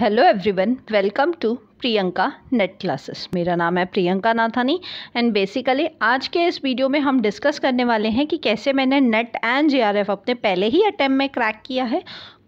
hello everyone welcome to Priyanka NET classes मेरा नाम है प्रियंका नाथानी एंड बेसिकली आज के इस वीडियो में हम डिस्कस करने वाले हैं कि कैसे मैंने नेट एंड जे अपने पहले ही अटैम्प में क्रैक किया है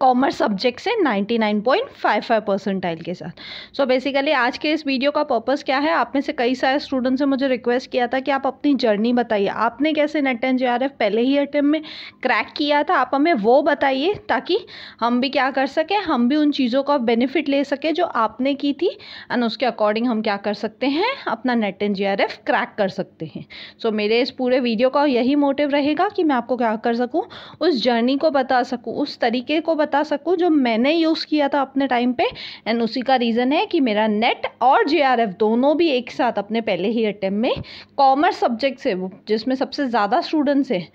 कॉमर्स सब्जेक्ट से 99.55 परसेंटाइल के साथ सो so बेसिकली आज के इस वीडियो का पर्पस क्या है आप में से कई सारे स्टूडेंट्स ने मुझे रिक्वेस्ट किया था कि आप अपनी जर्नी बताइए आपने कैसे नेट एन जे पहले ही अटैम्प में क्रैक किया था आप हमें वो बताइए ताकि हम भी क्या कर सकें हम भी उन चीज़ों का बेनिफिट ले सकें जो आपने की थी एंड उसके अकॉर्डिंग हम क्या कर सकते हैं अपना नेट एंड जे क्रैक कर सकते हैं सो so मेरे इस पूरे वीडियो का यही मोटिव रहेगा कि मैं आपको क्या कर सकूँ उस जर्नी को बता सकूँ उस तरीके को बता बता सकूं जो मैंने यूज़ किया था अपने टाइम पे एंड उसी का रीज़न है कि मेरा नेट और जे दोनों भी एक साथ अपने पहले ही अटैम्प में कॉमर्स सब्जेक्ट से जिसमें सबसे ज़्यादा स्टूडेंट्स हैं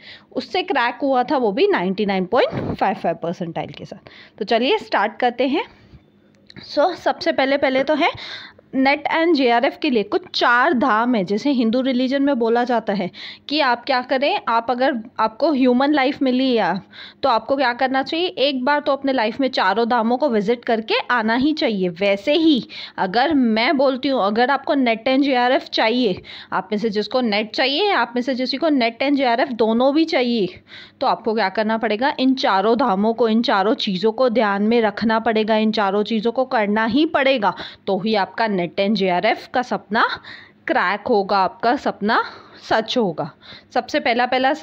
उससे क्रैक हुआ था वो भी नाइन्टी नाइन के साथ तो चलिए स्टार्ट करते हैं सो so, सबसे पहले पहले तो है नेट एंड जेआरएफ के लिए कुछ चार धाम है जैसे हिंदू रिलीजन में बोला जाता है कि आप क्या करें आप अगर आपको ह्यूमन लाइफ मिली या तो आपको क्या करना चाहिए एक बार तो अपने लाइफ में चारों धामों को विजिट करके आना ही चाहिए वैसे ही अगर मैं बोलती हूँ अगर आपको नेट एंड जे चाहिए आप में से जिसको नेट चाहिए आप में से जिसको को नेट एंड जे दोनों भी चाहिए तो आपको क्या करना पड़ेगा इन चारों धामों को इन चारों चीज़ों को ध्यान में रखना पड़ेगा इन चारों चीज़ों को करना ही पड़ेगा तो ही आपका hundred ten J R F का सपना क्रैक होगा आपका सपना सच होगा सबसे पहला पहला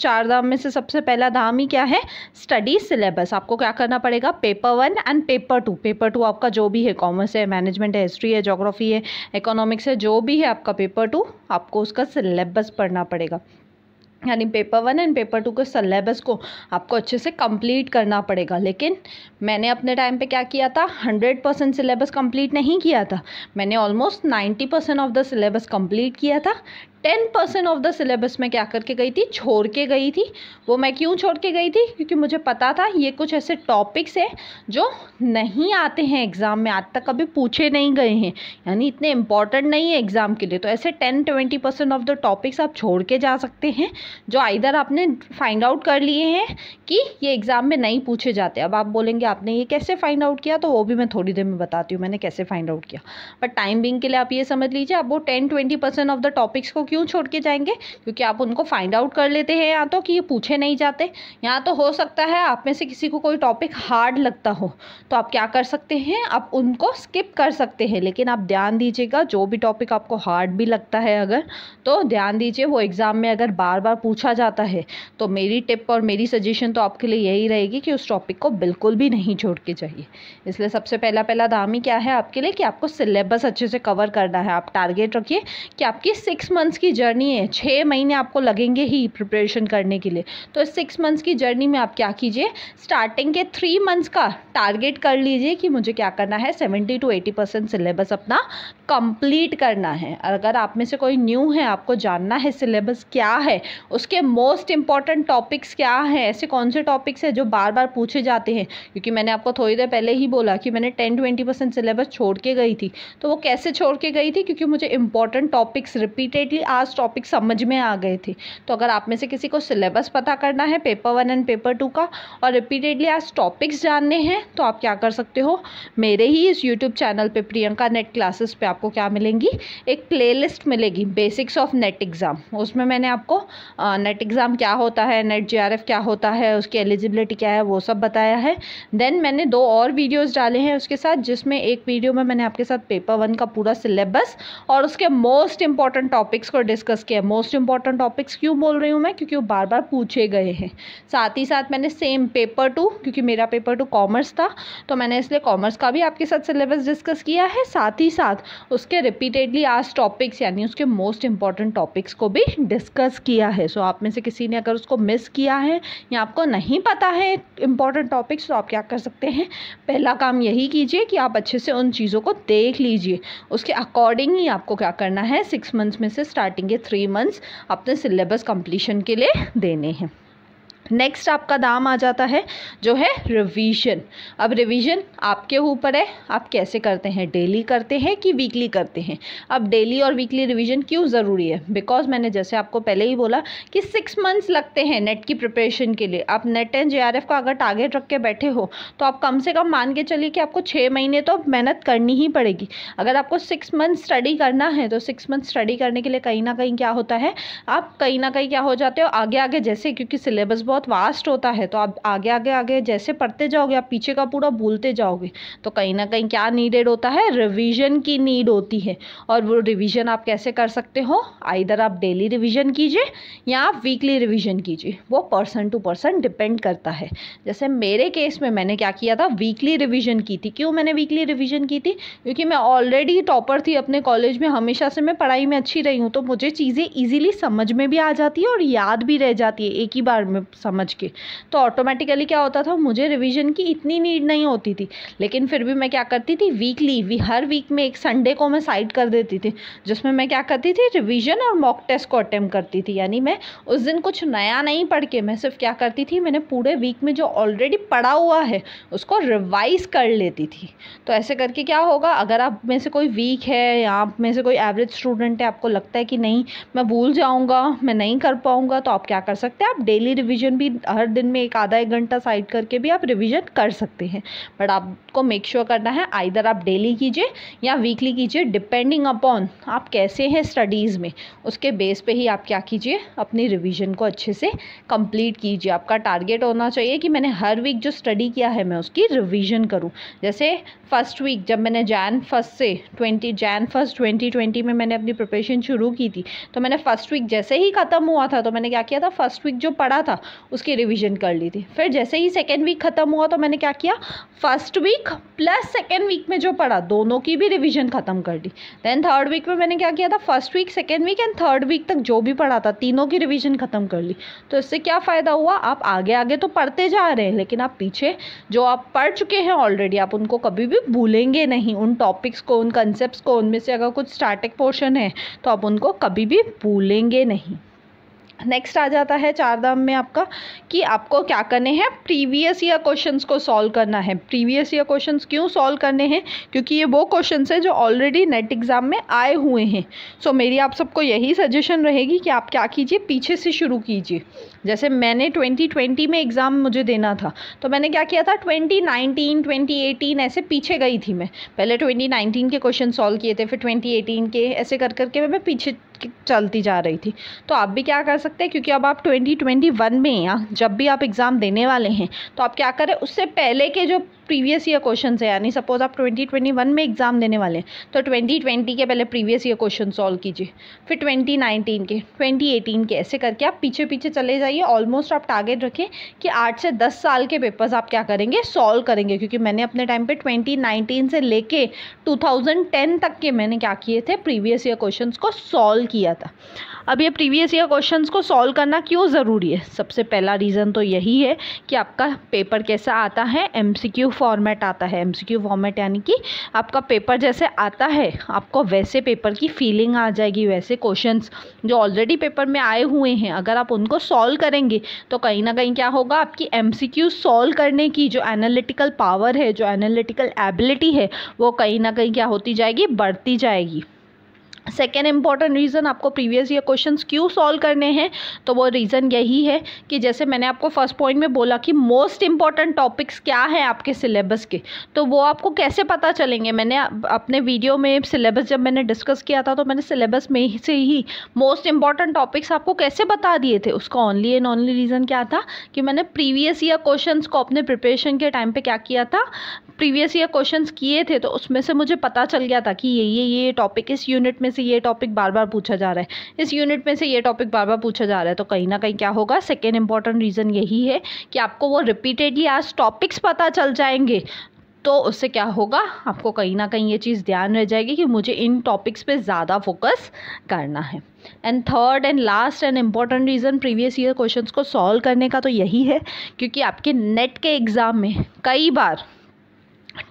चार धाम में से सबसे पहला धाम ही क्या है स्टडी सिलेबस आपको क्या करना पड़ेगा paper one and paper two paper two आपका जो भी है कॉमर्स है मैनेजमेंट है हिस्ट्री है जोग्राफी है इकोनॉमिक्स है जो भी है आपका पेपर टू आपको उसका सिलेबस पढ़ना पड़ेगा यानी paper one and paper two के सलेबस को आपको अच्छे से कंप्लीट करना पड़ेगा लेकिन मैंने अपने टाइम पे क्या किया था हंड्रेड परसेंट सिलेबस कंप्लीट नहीं किया था मैंने almost ninety percent of the syllabus complete किया था ten percent of the syllabus मैं क्या करके गई थी छोड़ के गई थी वो मैं क्यों छोड़ के गई थी क्योंकि मुझे पता था ये कुछ ऐसे टॉपिक्स हैं जो नहीं आते हैं एग्ज़ाम में आज तक कभी पूछे नहीं गए हैं यानी इतने इंपॉर्टेंट नहीं है एग्ज़ाम के लिए तो ऐसे ten twenty percent of the topics आप छोड़ के जा सकते हैं जो आइधर आपने फाइंड आउट कर लिए हैं कि ये एग्ज़ाम में नहीं पूछे जाते अब आप बोलेंगे आपने ये कैसे फाइंड आउट किया तो वो भी मैं थोड़ी देर में बताती हूँ मैंने कैसे फाइंड आउट किया बट टाइम बिंग के लिए आप ये समझ लीजिए आप वो ten twenty percent of the topics को क्यों छोड़ के जाएंगे क्योंकि आप उनको फाइंड आउट कर लेते हैं या तो कि ये पूछे नहीं जाते या तो हो सकता है आप में से किसी को कोई टॉपिक हार्ड लगता हो तो आप क्या कर सकते हैं आप उनको स्किप कर सकते हैं लेकिन आप ध्यान दीजिएगा जो भी टॉपिक आपको हार्ड भी लगता है अगर तो ध्यान दीजिए वो एग्ज़ाम में अगर बार बार पूछा जाता है तो मेरी टिप और मेरी सजेशन तो आपके लिए यही रहेगी कि उस टॉपिक को बिल्कुल भी नहीं छोड़ के चाहिए इसलिए सबसे पहला पहला दाम ही क्या है आपके लिए कि आपको सिलेबस अच्छे से कवर करना है आप टारगेट रखिए कि आपकी सिक्स मंथ्स की जर्नी है छः महीने आपको लगेंगे ही प्रिपरेशन करने के लिए तो इस सिक्स मंथ्स की जर्नी में आप क्या कीजिए स्टार्टिंग के थ्री मंथ्स का टारगेट कर लीजिए कि मुझे क्या करना है seventy to eighty percent syllabus अपना कंप्लीट करना है अगर आप में से कोई न्यू है आपको जानना है सिलेबस क्या है उसके मोस्ट इंपॉर्टेंट टॉपिक्स क्या हैं ऐसे कौन से टॉपिक्स हैं जो बार बार पूछे जाते हैं क्योंकि मैंने आपको थोड़ी देर पहले ही बोला कि मैंने टेन ट्वेंटी परसेंट सिलेबस छोड़ के गई थी तो वो कैसे छोड़ के गई थी क्योंकि मुझे इंपॉर्टेंट टॉपिक्स रिपीटेडली आज टॉपिक समझ में आ गए थे तो अगर आप में से किसी को सिलेबस पता करना है paper one and paper two का और रिपीटेडली आज टॉपिक्स जानने हैं तो आप क्या कर सकते हो मेरे ही इस यूट्यूब चैनल पर प्रियंका नेट क्लासेस पर आप आपको क्या मिलेंगी एक प्लेलिस्ट मिलेगी बेसिक्स ऑफ नेट एग्ज़ाम उसमें मैंने आपको नेट एग्ज़ाम क्या होता है नेट जे क्या होता है उसकी एलिजिबिलिटी क्या है वो सब बताया है देन मैंने दो और वीडियोज़ डाले हैं उसके साथ जिसमें एक वीडियो में मैंने आपके साथ पेपर वन का पूरा सिलेबस और उसके मोस्ट इंपॉर्टेंट टॉपिक्स को डिस्कस किया मोस्ट इंपॉर्टेंट टॉपिक्स क्यों बोल रही हूँ मैं क्योंकि वो बार बार पूछे गए हैं साथ ही साथ मैंने सेम पेपर टू क्योंकि मेरा पेपर टू कॉमर्स था तो मैंने इसलिए कॉमर्स का भी आपके साथ सिलेबस डिस्कस किया है साथ ही साथ उसके रिपीटेडली आज टॉपिक्स यानी उसके मोस्ट इंपॉर्टेंट टॉपिक्स को भी डिस्कस किया है सो so, आप में से किसी ने अगर उसको मिस किया है या आपको नहीं पता है इंपॉर्टेंट टॉपिक्स तो आप क्या कर सकते हैं पहला काम यही कीजिए कि आप अच्छे से उन चीज़ों को देख लीजिए उसके अकॉर्डिंग ही आपको क्या करना है सिक्स मंथ्स में से स्टार्टिंग के थ्री मंथ्स अपने सिलेबस कंप्लीशन के लिए देने हैं नेक्स्ट आपका दाम आ जाता है जो है रिवीजन अब रिवीजन आपके ऊपर है आप कैसे करते हैं डेली करते हैं कि वीकली करते हैं अब डेली और वीकली रिवीजन क्यों ज़रूरी है बिकॉज मैंने जैसे आपको पहले ही बोला कि सिक्स मंथ्स लगते हैं नेट की प्रिपरेशन के लिए आप नेट एंड जे का अगर टारगेट रख के बैठे हो तो आप कम से कम मान के चलिए कि आपको छः महीने तो मेहनत करनी ही पड़ेगी अगर आपको सिक्स मंथ स्टडी करना है तो सिक्स मंथ स्टडी करने के लिए कहीं ना कहीं क्या होता है आप कहीं ना कहीं क्या हो जाते हो आगे आगे जैसे क्योंकि सिलेबस बहुत बहुत वास्ट होता है तो आप आगे आगे आगे जैसे पढ़ते जाओगे आप पीछे का पूरा भूलते जाओगे तो कहीं ना कहीं क्या नीडेड होता है रिविज़न की नीड होती है और वो रिविज़न आप कैसे कर सकते हो आइधर आप डेली रिविज़न कीजिए या आप वीकली रिविज़न कीजिए वो पर्सन टू पर्सन डिपेंड करता है जैसे मेरे केस में मैंने क्या किया था वीकली रिविज़न की थी क्यों मैंने वीकली रिविज़न की थी क्योंकि मैं ऑलरेडी टॉपर थी अपने कॉलेज में हमेशा से मैं पढ़ाई में अच्छी रही हूँ तो मुझे चीज़ें ईजिली समझ में भी आ जाती है और याद भी रह जाती है एक ही बार में समझ के तो ऑटोमेटिकली क्या होता था मुझे रिविज़न की इतनी नीड नहीं होती थी लेकिन फिर भी मैं क्या करती थी वीकली वी हर वीक में एक संडे को मैं साइड कर देती थी जिसमें मैं क्या करती थी रिविज़न और मॉक टेस्ट को अटैम्प्ट करती थी यानी मैं उस दिन कुछ नया नहीं पढ़ के मैं सिर्फ क्या करती थी मैंने पूरे वीक में जो ऑलरेडी पढ़ा हुआ है उसको रिवाइज कर लेती थी तो ऐसे करके क्या होगा अगर आप में से कोई वीक है या आप में से कोई एवरेज स्टूडेंट है आपको लगता है कि नहीं मैं भूल जाऊँगा मैं नहीं कर पाऊँगा तो आप क्या कर सकते हैं आप डेली रिविजन भी हर दिन में एक आधा एक घंटा साइड करके भी आप रिविज़न कर सकते हैं बट आपको मेक श्योर sure करना है आइधर आप डेली कीजिए या वीकली कीजिए डिपेंडिंग अपॉन आप कैसे हैं स्टडीज़ में उसके बेस पे ही आप क्या कीजिए अपनी रिविज़न को अच्छे से कंप्लीट कीजिए आपका टारगेट होना चाहिए कि मैंने हर वीक जो स्टडी किया है मैं उसकी रिविज़न करूँ जैसे फर्स्ट वीक जब मैंने जैन फर्स्ट से twenty Jan first twenty twenty में मैंने अपनी प्रिपरेशन शुरू की थी तो मैंने फर्स्ट वीक जैसे ही ख़त्म हुआ था तो मैंने क्या किया था फर्स्ट वीक जो पढ़ा था उसकी रिविज़न कर ली थी फिर जैसे ही सेकेंड वीक ख़त्म हुआ तो मैंने क्या किया first week plus second week में जो पढ़ा दोनों की भी रिविज़न ख़त्म कर दी देन थर्ड वीक में मैंने क्या किया था first week second week and third week तक जो भी पढ़ा था तीनों की रिविज़न ख़त्म कर ली तो इससे क्या फ़ायदा हुआ आप आगे आगे तो पढ़ते जा रहे हैं लेकिन आप पीछे जो आप पढ़ चुके हैं ऑलरेडी आप उनको कभी भी भूलेंगे नहीं उन टॉपिक्स को उन कंसेप्ट को उनमें से अगर कुछ स्टार्टिंग पोर्शन है तो आप उनको कभी भी भूलेंगे नहीं नेक्स्ट आ जाता है चारधाम में आपका कि आपको क्या करने हैं प्रीवियस ईयर क्वेश्चंस को सॉल्व करना है प्रीवियस ईयर क्वेश्चंस क्यों सॉल्व करने हैं क्योंकि ये वो क्वेश्चंस हैं जो ऑलरेडी नेट एग्ज़ाम में आए हुए हैं सो so, मेरी आप सबको यही सजेशन रहेगी कि आप क्या कीजिए पीछे से शुरू कीजिए जैसे मैंने ट्वेंटी ट्वेंटी में एग्ज़ाम मुझे देना था तो मैंने क्या किया था ट्वेंटी नाइनटीन ट्वेंटी एटीन ऐसे पीछे गई थी मैं पहले ट्वेंटी नाइनटीन के क्वेश्चन सॉल्व किए थे फिर ट्वेंटी एटीन के ऐसे कर करके मैं पीछे चलती जा रही थी तो आप भी क्या कर सकते हैं क्योंकि अब आप 2021 में या जब भी आप एग्ज़ाम देने वाले हैं तो आप क्या करें उससे पहले के जो प्रीवियस ईयर क्वेश्चन है यानी सपोज आप 2021 में एग्ज़ाम देने वाले हैं तो 2020 के पहले प्रीवियस ईयर क्वेश्चन सॉल्व कीजिए फिर 2019 के 2018 के ऐसे करके आप पीछे पीछे चले जाइए ऑलमोस्ट आप टारगेट रखें कि आठ से दस साल के पेपर्स आप क्या करेंगे सॉल्व करेंगे क्योंकि मैंने अपने टाइम पर ट्वेंटी से लेके 2010 तक के मैंने क्या किए थे प्रीवियस ईयर क्वेश्चन को सॉल्व किया था अब ये प्रीवियस ईयर क्वेश्चंस को सॉल्व करना क्यों ज़रूरी है सबसे पहला रीज़न तो यही है कि आपका पेपर कैसा आता है एमसीक्यू फॉर्मेट आता है एमसीक्यू फॉर्मेट यानी कि आपका पेपर जैसे आता है आपको वैसे पेपर की फीलिंग आ जाएगी वैसे क्वेश्चन जो ऑलरेडी पेपर में आए हुए हैं अगर आप उनको सॉल्व करेंगे तो कहीं ना कहीं क्या होगा आपकी एम सॉल्व करने की जो एनालिटिकल पावर है जो एनालिटिकल एबिलिटी है वो कहीं ना कहीं क्या होती जाएगी बढ़ती जाएगी सेकेंड इम्पॉर्टेंट रीज़न आपको प्रीवियस ईयर क्वेश्चन क्यों सॉल्व करने हैं तो वो रीज़न यही है कि जैसे मैंने आपको फर्स्ट पॉइंट में बोला कि मोस्ट इम्पॉर्टेंट टॉपिक्स क्या हैं आपके सिलेबस के तो वो आपको कैसे पता चलेंगे मैंने अपने वीडियो में सिलेबस जब मैंने डिस्कस किया था तो मैंने सिलेबस में ही से ही मोस्ट इंपॉर्टेंट टॉपिक्स आपको कैसे बता दिए थे उसका ओनली एंड ओनली रीज़न क्या था कि मैंने प्रीवियस ईयर क्वेश्चन को अपने प्रिपरेशन के टाइम पर क्या किया था प्रीवियस ईयर क्वेश्चन किए थे तो उसमें से मुझे पता चल गया था कि ये ये ये टॉपिक इस यूनिट में से ये टॉपिक बार बार पूछा जा रहा है इस यूनिट में से ये टॉपिक बार बार पूछा जा रहा है तो कहीं ना कहीं क्या होगा सेकेंड इंपॉर्टेंट रीज़न यही है कि आपको वो रिपीटेडली आज टॉपिक्स पता चल जाएंगे तो उससे क्या होगा आपको कहीं ना कहीं ये चीज़ ध्यान रह जाएगी कि मुझे इन टॉपिक्स पे ज़्यादा फोकस करना है and third and last and important reason previous year questions को सॉल्व करने का तो यही है क्योंकि आपके नेट के एग्ज़ाम में कई बार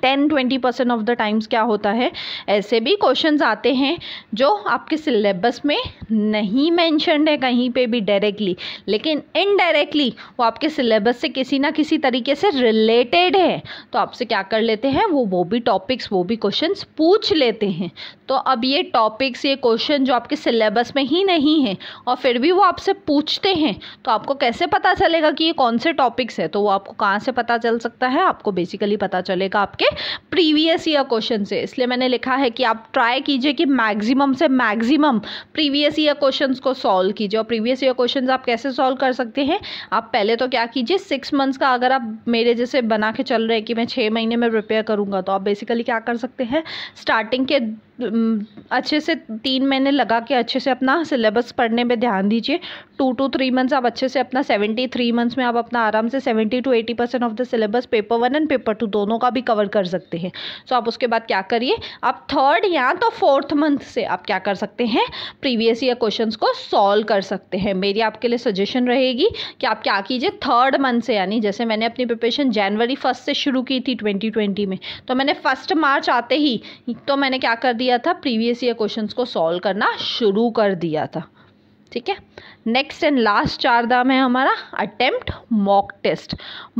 ten twenty percent of the times क्या होता है ऐसे भी क्वेश्चन आते हैं जो आपके सिलेबस में नहीं मैंशनड है कहीं पे भी डायरेक्टली लेकिन इनडायरेक्टली वो आपके सिलेबस से किसी ना किसी तरीके से रिलेटेड है तो आपसे क्या कर लेते हैं वो वो भी टॉपिक्स वो भी क्वेश्चन पूछ लेते हैं तो अब ये टॉपिक्स ये क्वेश्चन जो आपके सिलेबस में ही नहीं है और फिर भी वो आपसे पूछते हैं तो आपको कैसे पता चलेगा कि ये कौन से टॉपिक्स है तो वो आपको कहाँ से पता चल सकता है आपको बेसिकली पता चलेगा आप आपके प्रीवियस ईयर क्वेश्चन से इसलिए मैंने लिखा है कि आप ट्राई कीजिए कि मैक्सिमम से मैक्सिमम प्रीवियस ईयर क्वेश्चन को सॉल्व कीजिए और प्रीवियस ईयर क्वेश्चन आप कैसे सॉल्व कर सकते हैं आप पहले तो क्या कीजिए सिक्स मंथ्स का अगर आप मेरे जैसे बना के चल रहे हैं कि मैं छः महीने में प्रिपेयर करूँगा तो आप बेसिकली क्या कर सकते हैं स्टार्टिंग के अच्छे से तीन महीने लगा के अच्छे से अपना सिलेबस पढ़ने में ध्यान दीजिए टू टू थ्री मंथ्स आप अच्छे से अपना सेवेंटी थ्री मंथ्स में आप अपना आराम से seventy to eighty percent of the syllabus paper one and paper two दोनों का भी कवर कर सकते हैं सो so, आप उसके बाद क्या करिए आप थर्ड या तो फोर्थ मंथ से आप क्या कर सकते हैं प्रीवियस ईयर क्वेश्चन को सॉल्व कर सकते हैं मेरी आपके लिए सजेशन रहेगी कि आप क्या कीजिए थर्ड मंथ से यानी जैसे मैंने अपनी प्रिपरेशन जनवरी फर्स्ट से शुरू की थी ट्वेंटी में तो मैंने फर्स्ट मार्च आते ही तो मैंने क्या कर दिया दिया था प्रीवियस ईयर क्वेश्चंस को सॉल्व करना शुरू कर दिया था ठीक है नेक्स्ट एंड लास्ट चार दाम है हमारा attempt mock test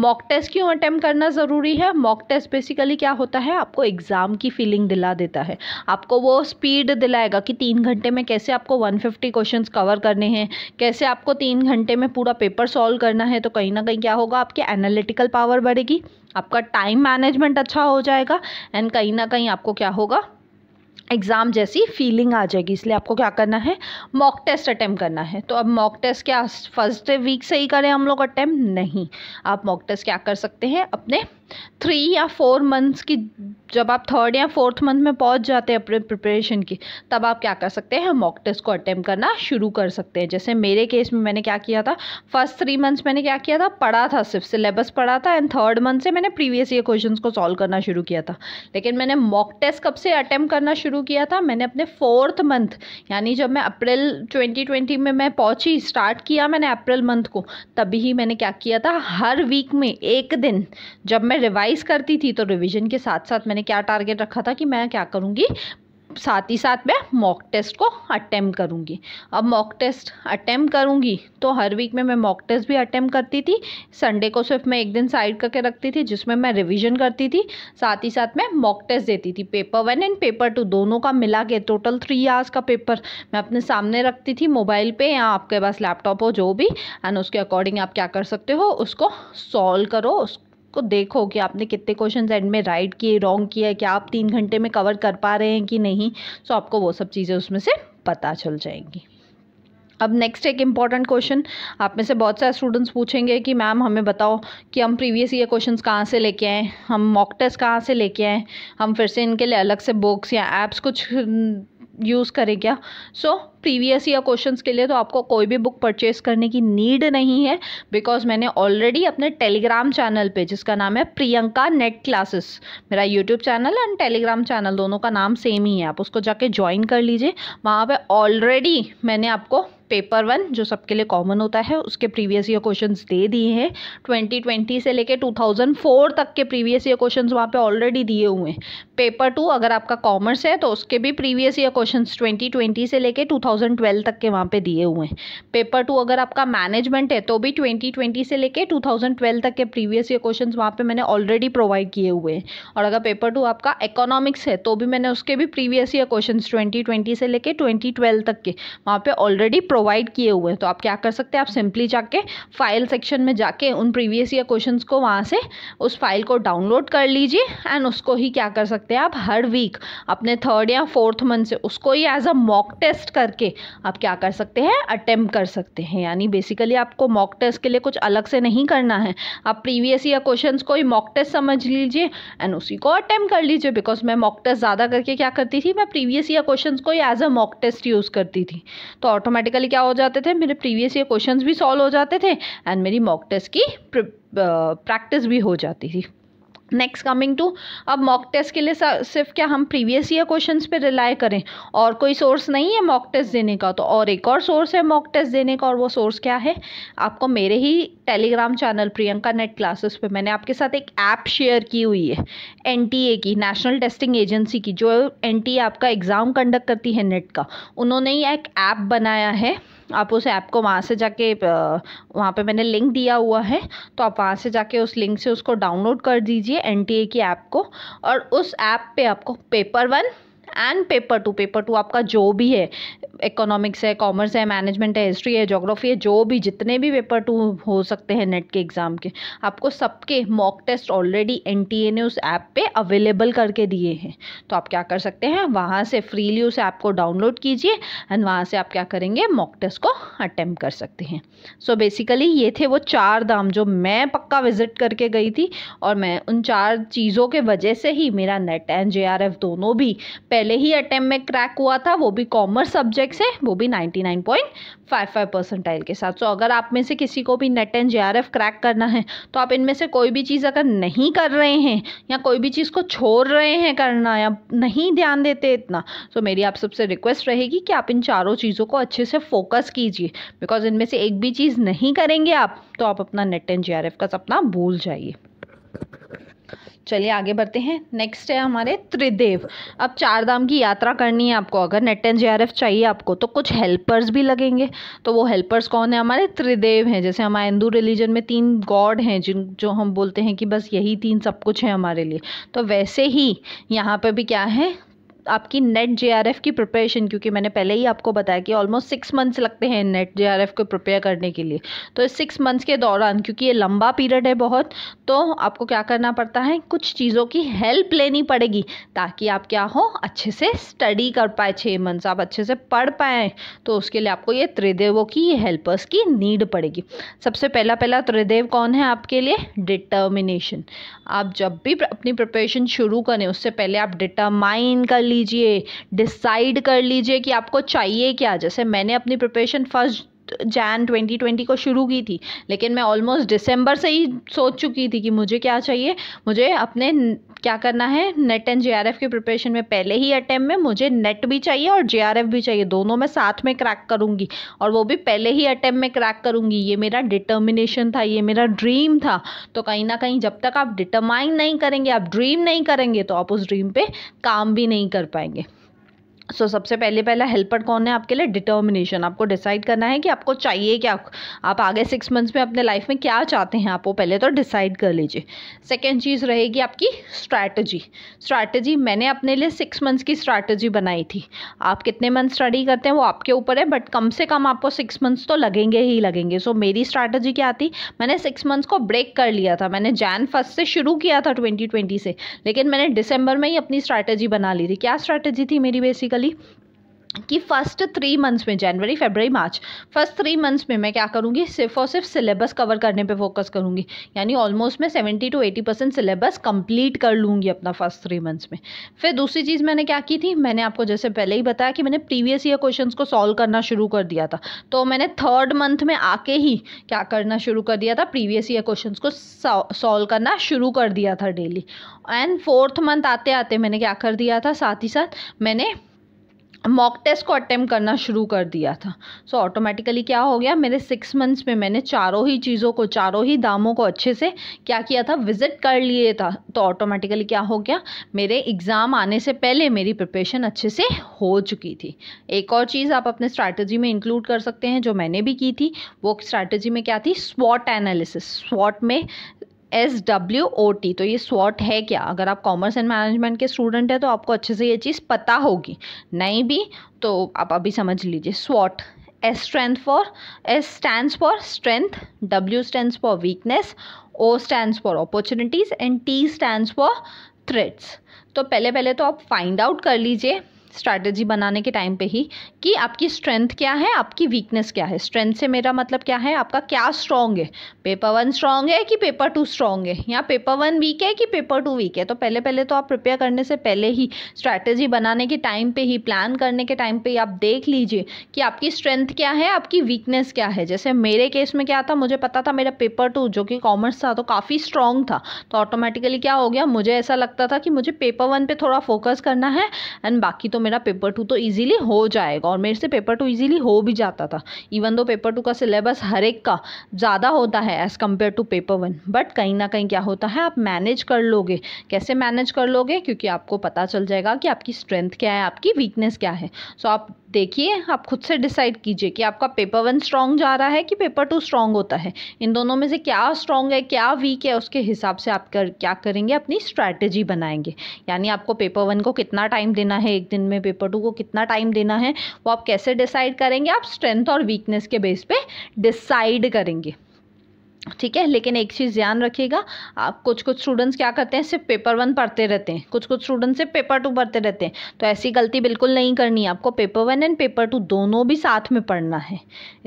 mock test क्यों अटेम्प्ट करना ज़रूरी है मॉक टेस्ट बेसिकली क्या होता है आपको एग्ज़ाम की फीलिंग दिला देता है आपको वो स्पीड दिलाएगा कि तीन घंटे में कैसे आपको 150 फिफ्टी क्वेश्चन कवर करने हैं कैसे आपको तीन घंटे में पूरा पेपर सॉल्व करना है तो कहीं ना कहीं क्या होगा आपकी एनालिटिकल पावर बढ़ेगी आपका टाइम मैनेजमेंट अच्छा हो जाएगा एंड कहीं ना कहीं आपको क्या होगा एग्ज़ाम जैसी फीलिंग आ जाएगी इसलिए आपको क्या करना है मॉक टेस्ट अटैम्प्ट करना है तो अब मॉक टेस्ट क्या फर्स्ट वीक से ही करें हम लोग अटैम्प्ट नहीं आप मॉक टेस्ट क्या कर सकते हैं अपने थ्री या फोर मंथ्स की जब आप थर्ड या फोर्थ मंथ में पहुंच जाते हैं अपने प्रिपरेशन की तब आप क्या कर सकते हैं मॉक टेस्ट को अटैम्प करना शुरू कर सकते हैं जैसे मेरे केस में मैंने क्या किया था फर्स्ट थ्री मंथ्स मैंने क्या किया था पढ़ा था सिर्फ सिलेबस पढ़ा था एंड थर्ड मंथ से मैंने प्रीवियस ईयर क्वेश्चन को सॉल्व करना शुरू किया था लेकिन मैंने मॉक टेस्ट कब से अटैम्प्ट करना शुरू किया था मैंने अपने फोर्थ मंथ यानी जब मैं अप्रैल ट्वेंटी में मैं पहुँची स्टार्ट किया मैंने अप्रैल मंथ को तभी ही मैंने क्या किया था हर वीक में एक दिन जब मैं रिवाइज़ करती थी तो रिविज़न के साथ साथ मैंने क्या टारगेट रखा था कि मैं क्या करूँगी साथ ही साथ मैं मॉक टेस्ट को अटैम्प करूँगी अब मॉक टेस्ट अटैम्प करूँगी तो हर वीक में मैं मॉक टेस्ट भी अटैम्प करती थी संडे को सिर्फ मैं एक दिन साइड करके रखती थी जिसमें मैं रिवीजन करती थी साथ ही साथ मैं मॉक टेस्ट देती थी paper one and paper two दोनों का मिला के टोटल थ्री आवर्स का पेपर मैं अपने सामने रखती थी मोबाइल पर या आपके पास लैपटॉप हो जो भी एंड उसके अकॉर्डिंग आप क्या कर सकते हो उसको सॉल्व करो उसको को देखो कि आपने कितने क्वेश्चन एंड में राइट किए रॉन्ग किया क्या आप तीन घंटे में कवर कर पा रहे हैं कि नहीं सो आपको वो सब चीज़ें उसमें से पता चल जाएंगी अब नेक्स्ट एक इम्पॉर्टेंट क्वेश्चन आप में से बहुत सारे स्टूडेंट्स पूछेंगे कि मैम हमें बताओ कि हम प्रीवियस ईयर क्वेश्चन कहाँ से लेके आए हम मॉक टेस्ट कहाँ से लेके आए हम फिर से इनके लिए अलग से बुक्स या ऐप्स कुछ यूज़ करें क्या सो प्रीवियस ईयर क्वेश्चंस के लिए तो आपको कोई भी बुक परचेज करने की नीड नहीं है बिकॉज मैंने ऑलरेडी अपने टेलीग्राम चैनल पे जिसका नाम है प्रियंका नेट क्लासेस मेरा YouTube channel and Telegram channel दोनों का नाम सेम ही है आप उसको जाके ज्वाइन कर लीजिए वहाँ पर ऑलरेडी मैंने आपको पेपर वन जो सबके लिए कॉमन होता है उसके प्रीवियस ईयर क्वेश्चन दे दिए हैं ट्वेंटी ट्वेंटी से लेके टू थाउजेंड फोर तक के प्रीवियस ईयर क्वेश्चन वहाँ पे ऑलरेडी दिए हुए हैं पेपर टू अगर आपका कॉमर्स है तो उसके भी previous year question twenty twenty से लेके टू थाउजेंड ट्वेल्व तक के वहाँ पे दिए हुए हैं पेपर टू अगर आपका मैनेजमेंट है तो भी ट्वेंटी ट्वेंटी से लेके टू थाउजेंड ट्वेल्व तक के प्रीवियस ईयर क्वेश्चन वहाँ पर मैंने ऑलरेडी प्रोवाइड किए हुए हैं और अगर पेपर टू आपका इकोनॉमिक्स है तो भी मैंने उसके भी previous year question twenty twenty से लेकर ट्वेंटी ट्वेल्व तक के वहाँ पे ऑलरेडी प्रो प्रोवाइड किए हुए हैं तो आप क्या कर सकते हैं आप सिंपली जाके फाइल सेक्शन में जाके उन प्रीवियस ईयर क्वेश्चन को वहाँ से उस फाइल को डाउनलोड कर लीजिए एंड उसको ही क्या कर सकते हैं आप हर वीक अपने थर्ड या फोर्थ मंथ से उसको ही एज अ मॉक टेस्ट करके आप क्या कर सकते हैं अटेम्प्ट कर सकते हैं यानी बेसिकली आपको मॉक टेस्ट के लिए कुछ अलग से नहीं करना है आप प्रीवियस ईयर क्वेश्चन को ही मॉक टेस्ट समझ लीजिए एंड उसी को अटैम्प्ट कर लीजिए बिकॉज मैं मॉक टेस्ट ज़्यादा करके क्या करती थी मैं प्रीवियस ईयर क्वेश्चन को ही as a mock test use करती थी तो ऑटोमेटिकली क्या हो जाते थे मेरे प्रीवियस ईयर क्वेश्चंस भी सॉल्व हो जाते थे एंड मेरी मॉक टेस्ट की प्रैक्टिस भी हो जाती थी नेक्स्ट कमिंग टू अब मॉक टेस्ट के लिए सिर्फ क्या हम प्रीवियस ईयर क्वेश्चंस पे रिलाई करें और कोई सोर्स नहीं है मॉक टेस्ट देने का तो और एक और सोर्स है मॉक टेस्ट देने का और वो सोर्स क्या है आपको मेरे ही Telegram channel Priyanka NET classes पे मैंने आपके साथ एक ऐप शेयर की हुई है एन की नेशनल टेस्टिंग एजेंसी की जो एन आपका एग्ज़ाम कंडक्ट करती है नेट का उन्होंने ही एक ऐप बनाया है आप उस ऐप को वहाँ से जाके वहाँ पे मैंने लिंक दिया हुआ है तो आप वहाँ से जाके उस लिंक से उसको डाउनलोड कर दीजिए एन की ऐप को और उस ऐप पे आपको paper one and paper two paper two आपका जो भी है इकोनॉमिक्स है कॉमर्स है मैनेजमेंट है हिस्ट्री है जोग्राफी है जो भी जितने भी पेपर टू हो सकते हैं नेट के एग्ज़ाम के आपको सबके mock test already N T ने उस ऐप पर अवेलेबल करके दिए हैं तो आप क्या कर सकते हैं वहाँ से फ्रीली उस ऐप को डाउनलोड कीजिए एंड वहाँ से आप क्या करेंगे मॉक टेस्ट को अटैम्प कर सकते हैं सो so बेसिकली ये थे वो चार धाम जो मैं पक्का विजिट करके गई थी और मैं उन चार चीज़ों के वजह से ही मेरा नेट एंड जे दोनों भी पहले ही अटैम्प में क्रैक हुआ था वो भी कॉमर्स सब्जेक्ट से वो भी 99.55 परसेंटाइल के साथ सो so, अगर आप में से किसी को भी नेट एंड जे क्रैक करना है तो आप इनमें से कोई भी चीज़ अगर नहीं कर रहे हैं या कोई भी चीज़ को छोड़ रहे हैं करना या नहीं ध्यान देते इतना तो so, मेरी आप सबसे रिक्वेस्ट रहेगी कि आप इन चारों चीज़ों को अच्छे से फोकस कीजिए बिकॉज इनमें से एक भी चीज़ नहीं करेंगे आप तो आप अपना नेट एंड जे का सपना भूल जाइए चलिए आगे बढ़ते हैं नेक्स्ट है हमारे त्रिदेव अब चार धाम की यात्रा करनी है आपको अगर नेट एन जे चाहिए आपको तो कुछ हेल्पर्स भी लगेंगे तो वो हेल्पर्स कौन है हमारे त्रिदेव हैं जैसे हमारे हिंदू रिलीजन में तीन गॉड हैं जिन जो हम बोलते हैं कि बस यही तीन सब कुछ है हमारे लिए तो वैसे ही यहाँ पर भी क्या है आपकी नेट जे की प्रिपरेशन क्योंकि मैंने पहले ही आपको बताया कि ऑलमोस्ट सिक्स मंथ्स लगते हैं नेट जे को प्रिपेयर करने के लिए तो इस सिक्स मंथ्स के दौरान क्योंकि ये लंबा पीरियड है बहुत तो आपको क्या करना पड़ता है कुछ चीज़ों की हेल्प लेनी पड़ेगी ताकि आप क्या हो अच्छे से स्टडी कर पाए छः मंथ्स आप अच्छे से पढ़ पाएँ तो उसके लिए आपको ये त्रिदेवों की हेल्पर्स की नीड पड़ेगी सबसे पहला पहला त्रिदेव कौन है आपके लिए डिटर्मिनेशन आप जब भी अपनी प्रिपरेशन शुरू करें उससे पहले आप डिटरमाइन कर लीजिए डिसाइड कर लीजिए कि आपको चाहिए क्या जैसे मैंने अपनी प्रिपरेशन फर्स्ट जैन 2020 को शुरू की थी लेकिन मैं ऑलमोस्ट दिसंबर से ही सोच चुकी थी कि मुझे क्या चाहिए मुझे अपने क्या करना है नेट एंड जे की प्रिपरेशन में पहले ही अटैम्प में मुझे नेट भी चाहिए और जे भी चाहिए दोनों में साथ में क्रैक करूँगी और वो भी पहले ही अटैम्प में क्रैक करूँगी ये मेरा डिटर्मिनेशन था ये मेरा ड्रीम था तो कहीं ना कहीं जब तक आप डिटरमाइन नहीं करेंगे आप ड्रीम नहीं करेंगे तो आप उस ड्रीम पे काम भी नहीं कर पाएंगे सो so, सबसे पहले पहला हेल्पर कौन है आपके लिए डिटर्मिनेशन आपको डिसाइड करना है कि आपको चाहिए क्या आप आगे सिक्स मंथ्स में अपने लाइफ में क्या चाहते हैं आप वो पहले तो डिसाइड कर लीजिए सेकेंड चीज़ रहेगी आपकी स्ट्रैटेजी स्ट्रैटेजी मैंने अपने लिए सिक्स मंथ्स की स्ट्रैटेजी बनाई थी आप कितने मंथ स्टडी करते हैं वो आपके ऊपर है बट कम से कम आपको सिक्स मंथ्स तो लगेंगे ही लगेंगे सो so, मेरी स्ट्रैटेजी क्या थी मैंने सिक्स मंथ्स को ब्रेक कर लिया था मैंने जैन फर्स्ट से शुरू किया था ट्वेंटी से लेकिन मैंने डिसम्बर में ही अपनी स्ट्रैटेजी बना ली थी क्या स्ट्रैटेजी थी मेरी बेसिकली बेसिकली कि फ़र्स्ट थ्री मंथ्स में जनवरी फरवरी मार्च फर्स्ट थ्री मंथ्स में मैं क्या करूँगी सिर्फ और सिर्फ सिलेबस कवर करने पे फोकस करूँगी यानी ऑलमोस्ट मैं seventy to eighty percent syllabus complete कर लूँगी अपना फर्स्ट थ्री मंथ्स में फिर दूसरी चीज़ मैंने क्या की थी मैंने आपको जैसे पहले ही बताया कि मैंने प्रीवियस ईयर क्वेश्चन को सॉल्व करना शुरू कर दिया था तो मैंने थर्ड मंथ में आके ही क्या करना शुरू कर दिया था प्रीवियस ईयर क्वेश्चन को सॉल्व करना शुरू कर दिया था डेली एंड फोर्थ मंथ आते आते मैंने क्या कर दिया था साथ ही साथ मैंने मॉक टेस्ट को अटैम्प्ट करना शुरू कर दिया था सो so, ऑटोमेटिकली क्या हो गया मेरे सिक्स मंथ्स में मैंने चारों ही चीज़ों को चारों ही दामों को अच्छे से क्या किया था विजिट कर लिए था तो ऑटोमेटिकली क्या हो गया मेरे एग्ज़ाम आने से पहले मेरी प्रिपरेशन अच्छे से हो चुकी थी एक और चीज़ आप अपने स्ट्रैटेजी में इंक्लूड कर सकते हैं जो मैंने भी की थी वो स्ट्रैटेजी में क्या थी स्वॉट एनालिसिस स्वॉट में एस डब्ल्यू ओ टी तो ये स्वॉट है क्या अगर आप कॉमर्स एंड मैनेजमेंट के स्टूडेंट हैं तो आपको अच्छे से ये चीज़ पता होगी नहीं भी तो आप अभी समझ लीजिए स्वॉट S strength for S stand for strength W stand for weakness O stand for opportunities and T stand for threats तो पहले पहले तो आप फाइंड आउट कर लीजिए स्ट्रैटेजी बनाने के टाइम पे ही कि आपकी स्ट्रेंथ क्या है आपकी वीकनेस क्या है स्ट्रेंथ से मेरा मतलब क्या है आपका क्या स्ट्रॉन्ग है पेपर वन स्ट्रॉन्ग है कि पेपर टू स्ट्रॉन्ग है या पेपर वन वीक है कि पेपर टू वीक है तो पहले पहले तो आप प्रिपेयर करने से पहले ही स्ट्रैटेजी बनाने के टाइम पर ही प्लान करने के टाइम पर आप देख लीजिए कि आपकी स्ट्रेंथ क्या है आपकी वीकनेस क्या है जैसे मेरे केस में क्या था मुझे पता था मेरा पेपर टू जो कि कॉमर्स था तो काफ़ी स्ट्रॉन्ग था तो ऑटोमेटिकली क्या हो गया मुझे ऐसा लगता था कि मुझे पेपर वन पर थोड़ा फोकस करना है एंड बाकी तो तो मेरा पेपर टू तो इजीली हो जाएगा और मेरे से पेपर टू इजीली हो भी जाता था इवन दो पेपर टू का सिलेबस हर एक का ज़्यादा होता है as compare to paper one but कहीं ना कहीं क्या होता है आप मैनेज कर लोगे कैसे मैनेज कर लोगे क्योंकि आपको पता चल जाएगा कि आपकी स्ट्रेंथ क्या है आपकी वीकनेस क्या है सो so, आप देखिए आप खुद से डिसाइड कीजिए कि आपका पेपर वन स्ट्रॉन्ग जा रहा है कि पेपर टू स्ट्रॉन्ग होता है इन दोनों में से क्या स्ट्रॉन्ग है क्या वीक है उसके हिसाब से आप कर, क्या करेंगे अपनी स्ट्रैटेजी बनाएंगे यानी आपको पेपर वन को कितना टाइम देना है एक दिन में पेपर टू को कितना टाइम देना है वो आप कैसे डिसाइड करेंगे आप स्ट्रेंथ और वीकनेस के बेस पे डिसाइड करेंगे ठीक है लेकिन एक चीज़ ध्यान रखिएगा आप कुछ कुछ स्टूडेंट्स क्या करते हैं सिर्फ पेपर वन पढ़ते रहते हैं कुछ कुछ स्टूडेंट्स सिर्फ पेपर टू पढ़ते रहते हैं तो ऐसी गलती बिल्कुल नहीं करनी है आपको paper one and paper two दोनों भी साथ में पढ़ना है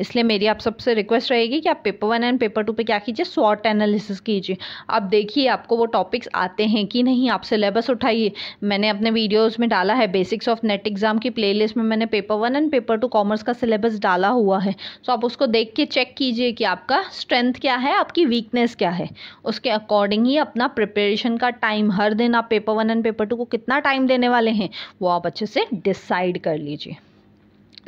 इसलिए मेरी आप सबसे रिक्वेस्ट रहेगी कि आप paper one and paper two पे क्या कीजिए शॉर्ट एनालिसिस कीजिए आप देखिए आपको वो टॉपिक्स आते हैं कि नहीं आप सिलेबस उठाइए मैंने अपने वीडियोज़ में डाला है बेसिक्स ऑफ नेट एग्ज़ाम की प्ले में मैंने paper one and paper two commerce का सिलेबस डाला हुआ है सो तो आप उसको देख के चेक कीजिए कि आपका स्ट्रेंथ क्या है आपकी वीकनेस क्या है उसके अकॉर्डिंग ही अपना प्रिपरेशन का टाइम हर दिन आप paper one and paper two को कितना टाइम देने वाले हैं वो आप अच्छे से डिसाइड कर लीजिए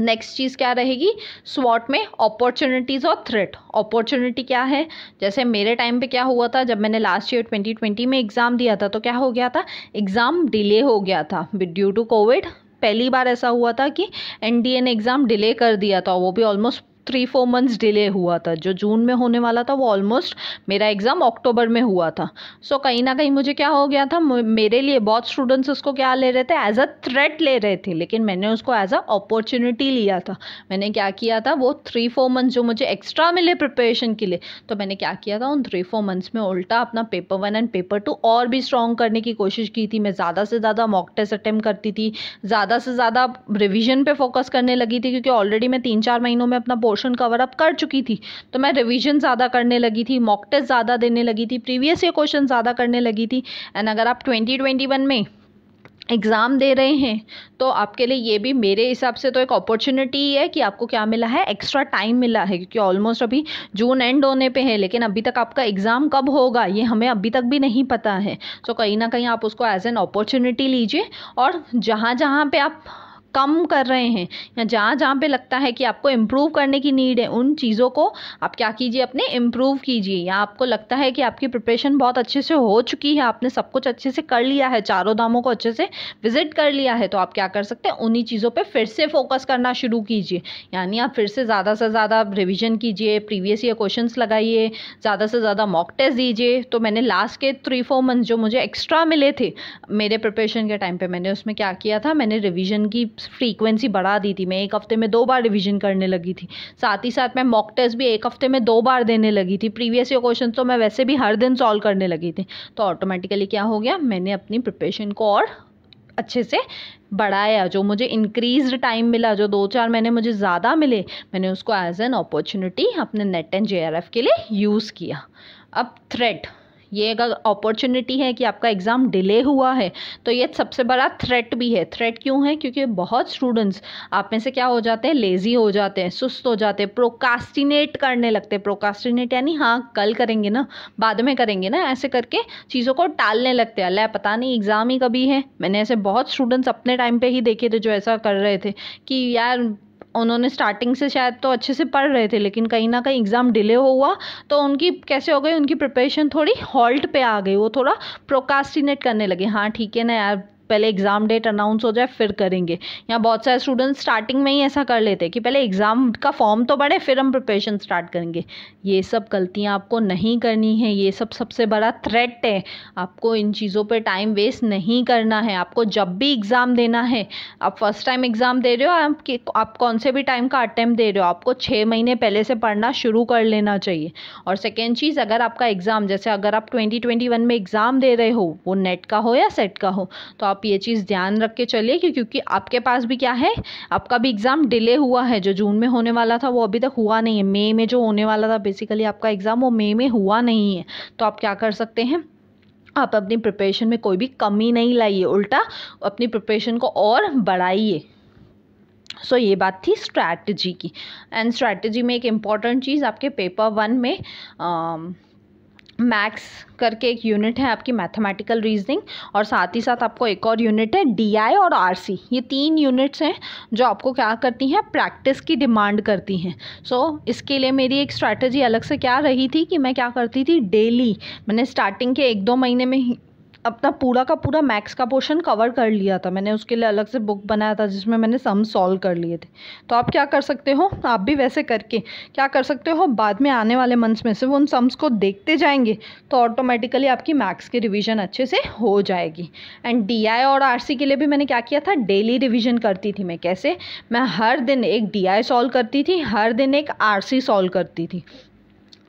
नेक्स्ट चीज़ क्या रहेगी स्वॉट में अपॉर्चुनिटीज़ और थ्रेट अपॉर्चुनिटी क्या है जैसे मेरे टाइम पे क्या हुआ था जब मैंने लास्ट ईयर 2020 में एग्ज़ाम दिया था तो क्या हो गया था एग्ज़ाम डिले हो गया था ड्यू टू कोविड पहली बार ऐसा हुआ था कि एन ने एग्ज़ाम डिले कर दिया था वो भी almost three four months delay हुआ था जो जून में होने वाला था वो ऑलमोस्ट मेरा एग्ज़ाम अक्टूबर में हुआ था सो so, कहीं ना कहीं मुझे क्या हो गया था मेरे लिए बहुत स्टूडेंट्स उसको क्या ले रहे थे एज अ थ्रेट ले रहे थे लेकिन मैंने उसको एज अ अपॉर्चुनिटी लिया था मैंने क्या किया था वो थ्री फोर मंथ जो मुझे एक्स्ट्रा मिले प्रिपरेशन के लिए तो मैंने क्या किया था उन थ्री फोर मंथ्स में उल्टा अपना paper one and paper two और भी स्ट्रॉन्ग करने की कोशिश की थी मैं ज़्यादा से ज़्यादा मॉक टेस्ट अटैम्प करती थी ज़्यादा से ज़्यादा रिविजन पे फोकस करने लगी थी क्योंकि ऑलरेडी मैं तीन चार महीनों में अपना पोर्शन कवर अप कर चुकी थी तो मैं रिविजन ज़्यादा करने लगी थी मॉक टेस्ट ज़्यादा देने लगी थी प्रीवियस ईयर क्वेश्चन ज़्यादा करने लगी थी एंड अगर आप ट्वेंटी ट्वेंटी वन में एग्ज़ाम दे रहे हैं तो आपके लिए ये भी मेरे हिसाब से तो एक अपॉर्चुनिटी है कि आपको क्या मिला है एक्स्ट्रा टाइम मिला है क्योंकि ऑलमोस्ट अभी जून एंड होने पे है लेकिन अभी तक आपका एग्ज़ाम कब होगा ये हमें अभी तक भी नहीं पता है सो कहीं ना कहीं आप उसको एज एन अपॉर्चुनिटी लीजिए और जहाँ जहाँ पे आप कम कर रहे हैं या जहाँ जहाँ पे लगता है कि आपको इम्प्रूव करने की नीड है उन चीज़ों को आप क्या कीजिए अपने इम्प्रूव कीजिए या आपको लगता है कि आपकी प्रिपरेशन बहुत अच्छे से हो चुकी है आपने सब कुछ अच्छे से कर लिया है चारों धामों को अच्छे से विजिट कर लिया है तो आप क्या कर सकते हैं उन्हीं चीज़ों पर फिर से फोकस करना शुरू कीजिए यानी आप फिर से ज़्यादा से ज़्यादा रिविजन कीजिए प्रीवियस ईयर क्वेश्चन लगाइए ज़्यादा से ज़्यादा मॉक टेस्ट दीजिए तो मैंने लास्ट के थ्री फोर मंथ जो मुझे एक्स्ट्रा मिले थे मेरे प्रिपरेशन के टाइम पे मैंने उसमें क्या किया था मैंने रिवीजन की फ्रीक्वेंसी बढ़ा दी थी मैं एक हफ्ते में दो बार रिविजन करने लगी थी साथ ही साथ मैं मॉक टेस्ट भी एक हफ्ते में दो बार देने लगी थी प्रीवियस ईयर क्वेश्चन तो मैं वैसे भी हर दिन सॉल्व करने लगी थी तो ऑटोमेटिकली क्या हो गया मैंने अपनी प्रिपरेशन को और अच्छे से बढ़ाया जो मुझे इंक्रीज टाइम मिला जो दो चार महीने मुझे ज़्यादा मिले मैंने उसको एज एन अपॉर्चुनिटी अपने नेट एंड जे के लिए यूज़ किया अब थ्रेड ये अगर अपॉर्चुनिटी है कि आपका एग्ज़ाम डिले हुआ है तो ये सबसे बड़ा थ्रेट भी है थ्रेट क्यों है क्योंकि बहुत स्टूडेंट्स आप में से क्या हो जाते हैं लेज़ी हो जाते हैं सुस्त हो जाते हैं प्रोकास्टिनेट करने लगते हैं प्रोकास्टिनेट यानी हाँ कल करेंगे ना बाद में करेंगे ना ऐसे करके चीज़ों को टालने लगते हैं अल्लाह पता नहीं एग्ज़ाम ही कभी है मैंने ऐसे बहुत स्टूडेंट्स अपने टाइम पर ही देखे थे जो ऐसा कर रहे थे कि यार उन्होंने स्टार्टिंग से शायद तो अच्छे से पढ़ रहे थे लेकिन कहीं ना कहीं एग्ज़ाम डिले हुआ तो उनकी कैसे हो गई उनकी प्रिपरेशन थोड़ी हॉल्ट पे आ गई वो थोड़ा प्रोकास्टिनेट करने लगे हाँ ठीक है ना यार पहले एग्ज़ाम डेट अनाउंस हो जाए फिर करेंगे यहाँ बहुत सारे स्टूडेंट्स स्टार्टिंग में ही ऐसा कर लेते हैं कि पहले एग्ज़ाम का फॉर्म तो बढ़े फिर हम प्रिपरेशन स्टार्ट करेंगे ये सब गलतियाँ आपको नहीं करनी है ये सब सबसे बड़ा थ्रेट है आपको इन चीज़ों पर टाइम वेस्ट नहीं करना है आपको जब भी एग्ज़ाम देना है आप फर्स्ट टाइम एग्ज़ाम दे रहे हो आप, आप कौन से भी टाइम का अटैम्प्ट दे रहे हो आपको छः महीने पहले से पढ़ना शुरू कर लेना चाहिए और सेकेंड चीज़ अगर आपका एग्ज़ाम जैसे अगर आप ट्वेंटी में एग्ज़ाम दे रहे हो वो नेट का हो या सेट का हो तो आप आप ये चीज़ ध्यान रख के चलिए क्योंकि आपके पास भी क्या है आपका भी एग्ज़ाम डिले हुआ है जो जून में होने वाला था वो अभी तक हुआ नहीं है मई में जो होने वाला था बेसिकली आपका एग्ज़ाम वो मई में हुआ नहीं है तो आप क्या कर सकते हैं आप अपनी प्रिपरेशन में कोई भी कमी नहीं लाइए उल्टा अपनी प्रिपरेशन को और बढ़ाइए सो so, ये बात थी स्ट्रैटेजी की एंड स्ट्रैटेजी में एक इम्पॉर्टेंट चीज़ आपके पेपर वन में आ, मैक्स करके एक यूनिट है आपकी मैथमेटिकल रीजनिंग और साथ ही साथ आपको एक और यूनिट है डीआई और आरसी ये तीन यूनिट्स हैं जो आपको क्या करती हैं प्रैक्टिस की डिमांड करती हैं सो so, इसके लिए मेरी एक स्ट्रैटेजी अलग से क्या रही थी कि मैं क्या करती थी डेली मैंने स्टार्टिंग के एक दो महीने में अपना पूरा का पूरा मैक्स का पोर्शन कवर कर लिया था मैंने उसके लिए अलग से बुक बनाया था जिसमें मैंने सम सॉल्व कर लिए थे तो आप क्या कर सकते हो आप भी वैसे करके क्या कर सकते हो बाद में आने वाले मंथ्स में से वो उन सम्स को देखते जाएंगे तो ऑटोमेटिकली आपकी मैक्स की रिविज़न अच्छे से हो जाएगी एंड डी और आर के लिए भी मैंने क्या किया था डेली रिविज़न करती थी मैं कैसे मैं हर दिन एक डी सॉल्व करती थी हर दिन एक आर सॉल्व करती थी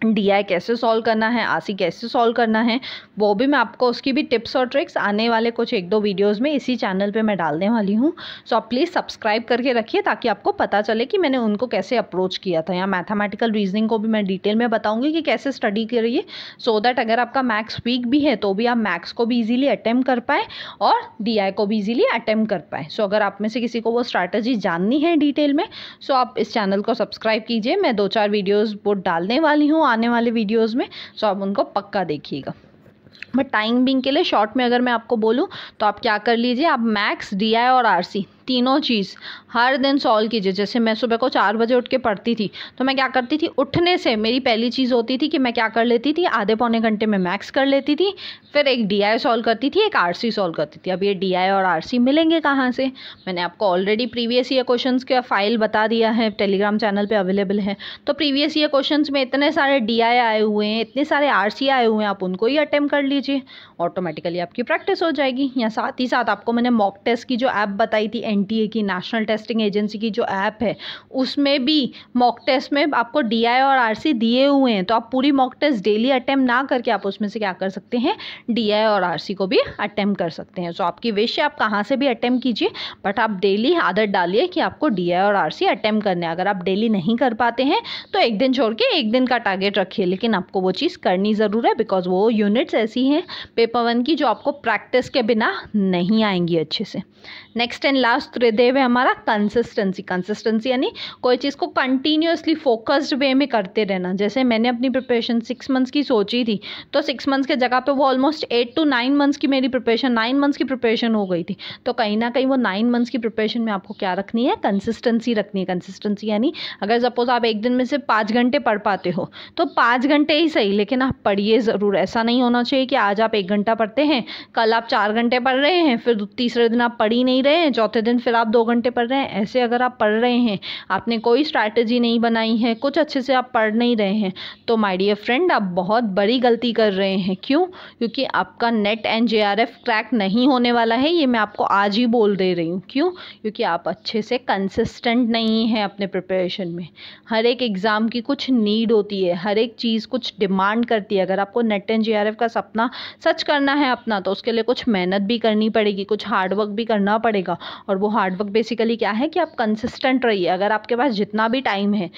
डी आई कैसे सॉल्व करना है आसी कैसे सॉल्व करना है वो भी मैं आपको उसकी भी टिप्स और ट्रिक्स आने वाले कुछ एक दो वीडियोस में इसी चैनल पे मैं डालने वाली हूँ सो so, आप प्लीज़ सब्सक्राइब करके रखिए ताकि आपको पता चले कि मैंने उनको कैसे अप्रोच किया था या मैथमेटिकल रीजनिंग को भी मैं डिटेल में बताऊँगी कि कैसे स्टडी करिए सो दैट अगर आपका मैथ्स वीक भी है तो भी आप मैथ्स को भी ईजिली अटैम्प्ट कर पाएँ और डी आई को भी ईजिली अटैम्प कर पाएँ सो so, अगर आप में से किसी को वो स्ट्रैटेजी जाननी है डिटेल में सो so आप इस चैनल को सब्सक्राइब कीजिए मैं दो चार वीडियोज़ वो डालने वाली हूँ आने वाले वीडियोस में सो आप उनको पक्का देखिएगा बट टाइम बिंग के लिए शॉर्ट में अगर मैं आपको बोलूँ तो आप क्या कर लीजिए आप मैक्स डी और आर तीनों चीज़ हर दिन सॉल्व कीजिए जैसे मैं सुबह को चार बजे उठ के पढ़ती थी तो मैं क्या करती थी उठने से मेरी पहली चीज़ होती थी कि मैं क्या कर लेती थी आधे पौने घंटे में मैक्स कर लेती थी फिर एक डी आई सॉल्व करती थी एक आर सी सॉल्व करती थी अब ये डी आई और आर सी मिलेंगे कहाँ से मैंने आपको ऑलरेडी प्रीवियस ईयर क्वेश्चन का फाइल बता दिया है टेलीग्राम चैनल पर अवेलेबल है तो प्रीवियस ईयर क्वेश्चन में इतने सारे डी आई आए हुए हैं इतने सारे आर सी आए हुए हैं आप उनको ही अटैम्प्ट कर लीजिए ऑटोमेटिकली आपकी प्रैक्टिस हो जाएगी या साथ ही साथ आपको मैंने मॉक टेस्ट की जो ऐप बताई थी एनटीए की नेशनल टेस्टिंग एजेंसी की जो ऐप है उसमें भी मॉक टेस्ट में आपको डीआई और सी दिए हुए हैं तो आप पूरी मॉक टेस्ट डेली अटैम्प्ट ना करके आप उसमें से क्या कर सकते हैं डीआई और सी को भी अटैम्प्ट कर सकते हैं सो तो आपकी विश है आप कहाँ से भी अटैम्प्ट कीजिए बट आप डेली आदत डालिए कि आपको डीआई और आरसी अटैम्प्ट करने अगर आप डेली नहीं कर पाते हैं तो एक दिन छोड़ के एक दिन का टारगेट रखिए लेकिन आपको वो चीज़ करनी ज़रूर है बिकॉज वो यूनिट्स ऐसी हैं पेपर वन की जो आपको प्रैक्टिस के बिना नहीं आएंगी अच्छे से नेक्स्ट एंड लास्ट अस्त्र देव है हमारा कंसिस्टेंसी कंसिस्टेंसी यानी कोई चीज़ को कंटिन्यूसली फोकस्ड वे में करते रहना जैसे मैंने अपनी प्रिपरेशन सिक्स मंथ्स की सोची थी तो सिक्स मंथ्स के जगह पे वो almost eight to nine months की मेरी प्रिपरेशन नाइन मंथ्स की प्रिपरेशन हो गई थी तो कहीं ना कहीं वो नाइन मंथ्स की प्रिपरेशन में आपको क्या रखनी है कंसिस्टेंसी रखनी है कंसिस्टेंसी यानी अगर सपोज आप एक दिन में सिर्फ पाँच घंटे पढ़ पाते हो तो पाँच घंटे ही सही लेकिन आप पढ़िए ज़रूर ऐसा नहीं होना चाहिए कि आज आप एक घंटा पढ़ते हैं कल आप चार घंटे पढ़ रहे हैं फिर तीसरे दिन आप पढ़ ही नहीं रहे हैं चौथे दिन दिन फिर आप दो घंटे पढ़ रहे हैं ऐसे अगर आप पढ़ रहे हैं आपने कोई स्ट्रैटेजी नहीं बनाई है कुछ अच्छे से आप पढ़ नहीं रहे हैं तो माय डियर फ्रेंड आप बहुत बड़ी गलती कर रहे हैं क्यों क्योंकि आपका नेट एंड जे क्रैक नहीं होने वाला है ये मैं आपको आज ही बोल दे रही हूँ क्यों क्योंकि आप अच्छे से कंसिस्टेंट नहीं हैं अपने प्रिपरेशन में हर एक एग्ज़ाम की कुछ नीड होती है हर एक चीज़ कुछ डिमांड करती है अगर आपको नेट एंड जे का सपना सच करना है अपना तो उसके लिए कुछ मेहनत भी करनी पड़ेगी कुछ हार्डवर्क भी करना पड़ेगा और वो हार्डवर्क बेसिकली क्या है कि आप कंसिस्टेंट रहिए अगर आपके पास जितना भी टाइम है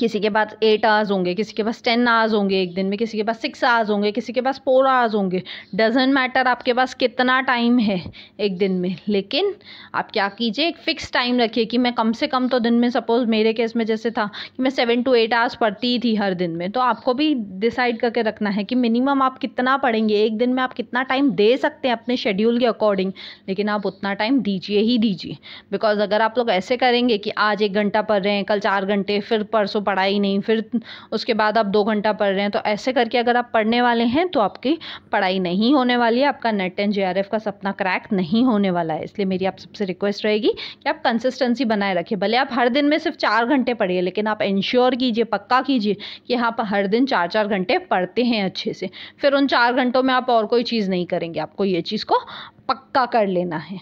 किसी के पास एट आवर्स होंगे किसी के पास टेन आवर्स होंगे एक दिन में किसी के पास सिक्स आवर्स होंगे किसी के पास फोर आवर्स होंगे डजेंट मैटर आपके पास कितना टाइम है एक दिन में लेकिन आप क्या कीजिए एक फ़िक्स टाइम रखिए कि मैं कम से कम तो दिन में सपोज़ मेरे केस में जैसे था कि मैं सेवन टू एट आवर्स पढ़ती थी हर दिन में तो आपको भी डिसाइड करके रखना है कि मिनिमम आप कितना पढ़ेंगे एक दिन में आप कितना टाइम दे सकते हैं अपने शेड्यूल के अकॉर्डिंग लेकिन आप उतना टाइम दीजिए ही दीजिए बिकॉज अगर आप लोग ऐसे करेंगे कि आज एक घंटा पढ़ रहे हैं कल चार घंटे फिर पढ़ परसों पढ़ा ही नहीं फिर उसके बाद आप दो घंटा पढ़ रहे हैं तो ऐसे करके अगर आप पढ़ने वाले हैं तो आपकी पढ़ाई नहीं होने वाली है आपका नेट एंड जे का सपना क्रैक नहीं होने वाला है इसलिए मेरी आप सबसे रिक्वेस्ट रहेगी कि आप कंसिस्टेंसी बनाए रखें भले आप हर दिन में सिर्फ चार घंटे पढ़िए लेकिन आप इंश्योर कीजिए पक्का कीजिए कि हाँ, आप हर दिन चार चार घंटे पढ़ते हैं अच्छे से फिर उन चार घंटों में आप और कोई चीज़ नहीं करेंगे आपको ये चीज़ को पक्का कर लेना है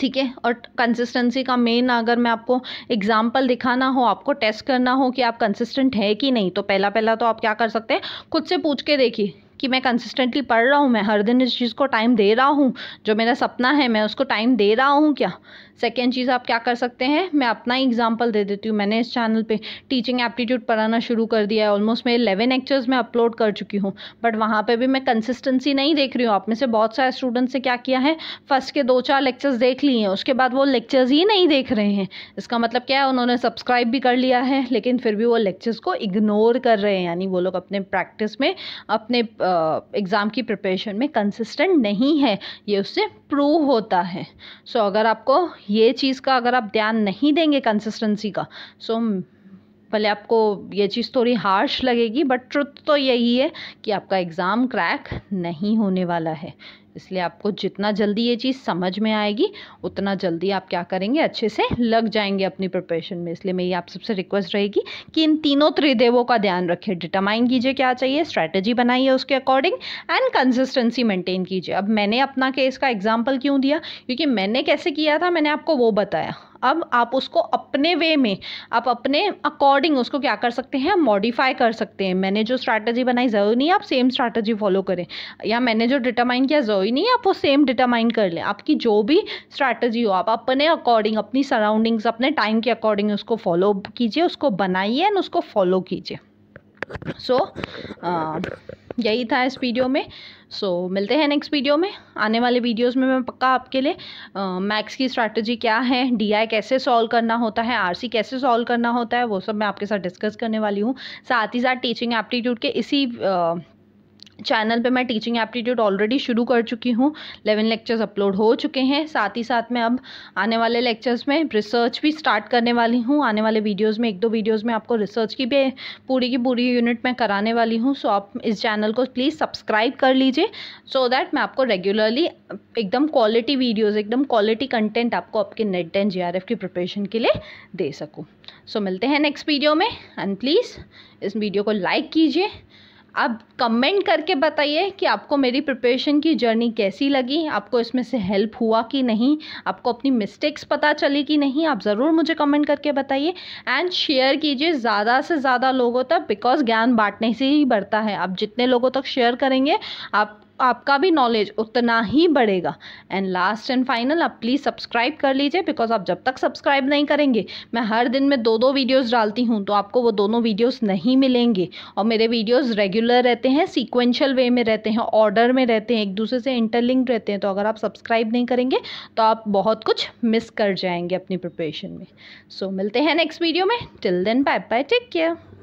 ठीक है और कंसिस्टेंसी का मेन अगर मैं आपको एग्जाम्पल दिखाना हो आपको टेस्ट करना हो कि आप कंसिस्टेंट है कि नहीं तो पहला पहला तो आप क्या कर सकते हैं खुद से पूछ के देखिए कि मैं कंसिस्टेंटली पढ़ रहा हूँ मैं हर दिन इस चीज़ को टाइम दे रहा हूँ जो मेरा सपना है मैं उसको टाइम दे रहा हूँ क्या सेकेंड चीज़ आप क्या कर सकते हैं मैं अपना एग्जाम्पल दे देती हूँ मैंने इस चैनल पर टीचिंग एप्टीट्यूड पढ़ाना शुरू कर दिया है ऑलमोस्ट मैं इलेवन लेक्चर्स में अपलोड कर चुकी हूँ बट वहाँ पर भी मैं कंसिस्टेंसी नहीं देख रही हूँ आप में से बहुत सारे स्टूडेंट्स से क्या किया है फर्स्ट के दो चार लेक्चर्स देख लिए हैं उसके बाद वो लेक्चर्स ही नहीं देख रहे हैं इसका मतलब क्या है उन्होंने सब्सक्राइब भी कर लिया है लेकिन फिर भी वो लेक्चर्स को इग्नोर कर रहे हैं यानी वो लोग अपने प्रैक्टिस में अपने एग्ज़ाम की प्रिपरेशन में कंसिस्टेंट नहीं है ये उससे प्रूव होता है सो so, अगर आपको ये चीज़ का अगर आप ध्यान नहीं देंगे कंसिस्टेंसी का सो so, भले आपको ये चीज़ थोड़ी हार्श लगेगी बट ट्रुथ तो यही है कि आपका एग्ज़ाम क्रैक नहीं होने वाला है इसलिए आपको जितना जल्दी ये चीज़ समझ में आएगी उतना जल्दी आप क्या करेंगे अच्छे से लग जाएंगे अपनी प्रिपरेशन में इसलिए मेरी आप सबसे रिक्वेस्ट रहेगी कि इन तीनों त्रिदेवों का ध्यान रखें डिटरमाइन कीजिए क्या चाहिए स्ट्रैटेजी बनाइए उसके अकॉर्डिंग एंड कंसिस्टेंसी मेंटेन कीजिए अब मैंने अपना केस का एग्जाम्पल क्यों दिया क्योंकि मैंने कैसे किया था मैंने आपको वो बताया अब आप उसको अपने वे में आप अपने अकॉर्डिंग उसको क्या कर सकते हैं मॉडिफाई कर सकते हैं मैंने जो स्ट्रैटेजी बनाई जरूरी नहीं आप सेम स्ट्रैटेजी फॉलो करें या मैंने जो डिटरमाइन किया जरूरी नहीं आप वो सेम डिटरमाइन कर लें आपकी जो भी स्ट्रैटेजी हो आप अपने अकॉर्डिंग अपनी सराउंडिंग्स अपने टाइम के अकॉर्डिंग उसको फॉलो कीजिए उसको बनाइए एंड उसको फॉलो कीजिए सो so, uh, यही था इस वीडियो में सो so, मिलते हैं नेक्स्ट वीडियो में आने वाले वीडियोस में मैं पक्का आपके लिए मैक्स की स्ट्रैटेजी क्या है डीआई कैसे सॉल्व करना होता है आरसी कैसे सॉल्व करना होता है वो सब मैं आपके साथ डिस्कस करने वाली हूँ साथ ही साथ टीचिंग एप्टीट्यूड के इसी uh, चैनल पे मैं टीचिंग एप्टीट्यूड ऑलरेडी शुरू कर चुकी हूँ इलेवन लेक्चर्स अपलोड हो चुके हैं साथ ही साथ मैं अब आने वाले लेक्चर्स में रिसर्च भी स्टार्ट करने वाली हूँ आने वाले वीडियोस में एक दो वीडियोस में आपको रिसर्च की भी पूरी की पूरी यूनिट मैं कराने वाली हूँ सो आप इस चैनल को प्लीज़ सब्सक्राइब कर लीजिए सो so दैट मैं आपको रेगुलरली एकदम क्वालिटी वीडियोज़ एकदम क्वालिटी कंटेंट आपको आपके नेट एंड जी की प्रिपरेशन के लिए दे सकूँ सो so, मिलते हैं नेक्स्ट वीडियो में एंड प्लीज़ इस वीडियो को लाइक कीजिए आप कमेंट करके बताइए कि आपको मेरी प्रिपरेशन की जर्नी कैसी लगी आपको इसमें से हेल्प हुआ कि नहीं आपको अपनी मिस्टेक्स पता चली कि नहीं आप ज़रूर मुझे कमेंट करके बताइए एंड शेयर कीजिए ज़्यादा से ज़्यादा लोगों तक बिकॉज ज्ञान बांटने से ही बढ़ता है आप जितने लोगों तक शेयर करेंगे आप आपका भी नॉलेज उतना ही बढ़ेगा एंड लास्ट एंड फाइनल आप प्लीज़ सब्सक्राइब कर लीजिए बिकॉज आप जब तक सब्सक्राइब नहीं करेंगे मैं हर दिन में दो दो वीडियोस डालती हूँ तो आपको वो दोनों वीडियोस नहीं मिलेंगे और मेरे वीडियोस रेगुलर रहते हैं सीक्वेंशियल वे में रहते हैं ऑर्डर में रहते हैं एक दूसरे से इंटरलिंक रहते हैं तो अगर आप सब्सक्राइब नहीं करेंगे तो आप बहुत कुछ मिस कर जाएंगे अपनी प्रिपरेशन में सो so, मिलते हैं नेक्स्ट वीडियो में till then bye bye take care